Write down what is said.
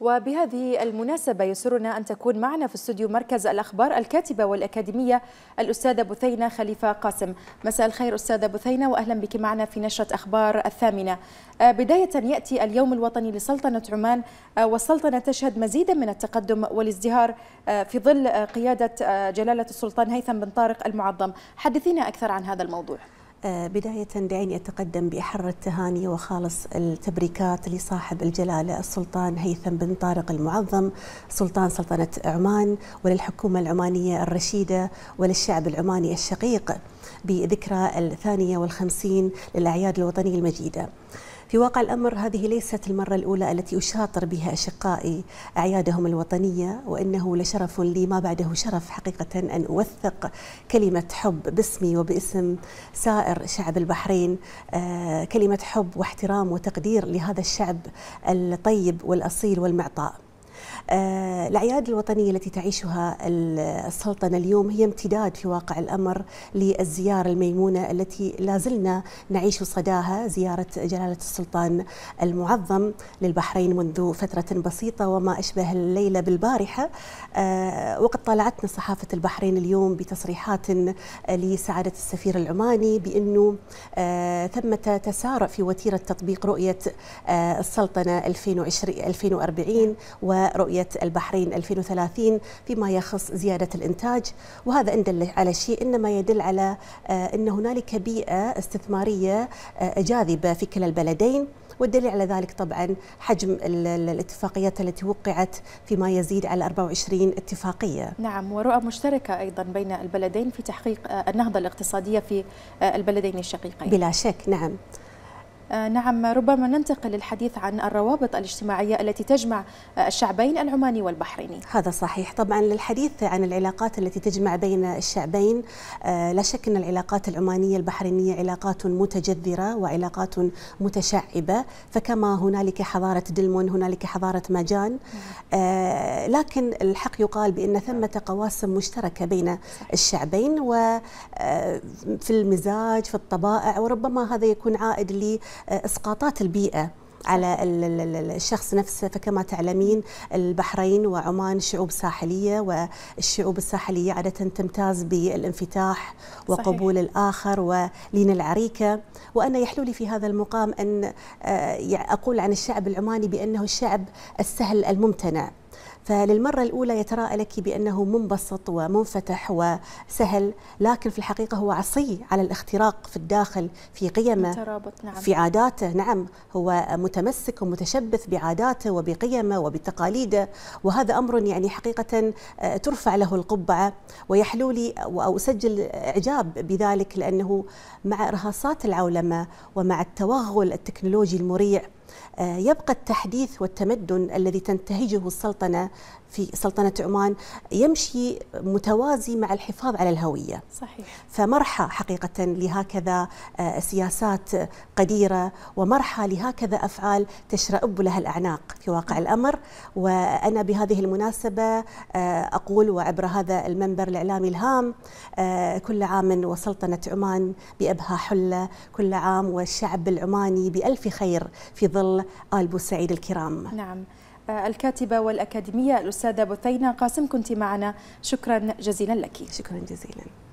وبهذه المناسبة يسرنا أن تكون معنا في استوديو مركز الأخبار الكاتبة والأكاديمية الأستاذة بثينة خليفة قاسم مساء الخير أستاذة بثينة وأهلا بك معنا في نشرة أخبار الثامنة آه، بداية يأتي اليوم الوطني لسلطنة عمان آه، والسلطنة تشهد مزيدا من التقدم والازدهار آه، في ظل قيادة جلالة السلطان هيثم بن طارق المعظم حدثينا أكثر عن هذا الموضوع بداية دعيني أتقدم بأحر التهاني وخالص التبريكات لصاحب الجلالة السلطان هيثم بن طارق المعظم سلطان سلطنة عمان وللحكومة العمانية الرشيدة وللشعب العماني الشقيق بذكرى الثانية والخمسين للأعياد الوطنية المجيدة في واقع الأمر هذه ليست المرة الأولى التي أشاطر بها أشقائي أعيادهم الوطنية وإنه لشرف لي ما بعده شرف حقيقة أن أوثق كلمة حب باسمي وباسم سائر شعب البحرين آه، كلمة حب واحترام وتقدير لهذا الشعب الطيب والأصيل والمعطاء آه، الأعياد الوطنية التي تعيشها السلطنة اليوم هي امتداد في واقع الأمر للزيارة الميمونة التي لا زلنا نعيش صداها زيارة جلالة السلطان المعظم للبحرين منذ فترة بسيطة وما أشبه الليلة بالبارحة آه، وقد طالعتنا صحافة البحرين اليوم بتصريحات لسعادة السفير العماني بأنه آه، ثمة تسارع في وتيرة تطبيق رؤية السلطنة 2020 2040 و رؤية البحرين 2030 فيما يخص زيادة الإنتاج وهذا إن دل على شيء إنما يدل على آه، أن هنالك بيئة استثمارية آه، جاذبة في كلا البلدين والدليل على ذلك طبعا حجم الاتفاقيات التي وقعت فيما يزيد على 24 اتفاقية نعم ورؤى مشتركة أيضا بين البلدين في تحقيق آه، النهضة الاقتصادية في البلدين الشقيقين بلا شك نعم آه، نعم ربما ننتقل للحديث عن الروابط الاجتماعية التي تجمع آه، الشعبين العماني والبحريني هذا صحيح طبعا للحديث عن العلاقات التي تجمع بين الشعبين آه، لا شك أن العلاقات العمانية البحرينية علاقات متجذرة وعلاقات متشعبة فكما هنالك حضارة دلمون هنالك حضارة ماجان نعم. لكن الحق يقال بأن ثمة نعم. قواسم مشتركة بين الشعبين وفي المزاج في الطبائع وربما هذا يكون عائد لي آه، اسقاطات البيئه على الشخص نفسه فكما تعلمين البحرين وعمان شعوب ساحلية والشعوب الساحلية عادة تمتاز بالانفتاح وقبول صحيح. الآخر ولين العريكة وأنا يحلو لي في هذا المقام أن آه، أقول عن الشعب العماني بأنه الشعب السهل الممتنع فللمرة الأولى يتراءى لك بأنه منبسط ومنفتح وسهل لكن في الحقيقة هو عصي على الاختراق في الداخل في قيمه نعم. في عاداته نعم هو متمسك ومتشبث بعاداته وبقيمه وبتقاليده وهذا أمر يعني حقيقة آه، ترفع له القبعة ويحلو لي وأسجل إعجاب بذلك لأنه مع إرهاصات العولمة ومع التوغل التكنولوجي المريع آه، يبقى التحديث والتمدن الذي تنتهجه السلطنة في سلطنة عمان يمشي متوازي مع الحفاظ على الهوية صحيح فمرحى حقيقة لهكذا آه، سياسات قديرة ومرحى لهكذا أفعال تشرأب لها الأعناق في واقع نعم. الأمر وأنا بهذه المناسبة آه، أقول وعبر هذا المنبر الإعلامي الهام آه، كل عام وسلطنة عمان بأبها حلة كل عام والشعب العماني بألف خير في ظل آل بوسعيد الكرام نعم الكاتبة والأكاديمية الأستاذة بثينة قاسم كنت معنا شكرا جزيلا لك شكرا جزيلا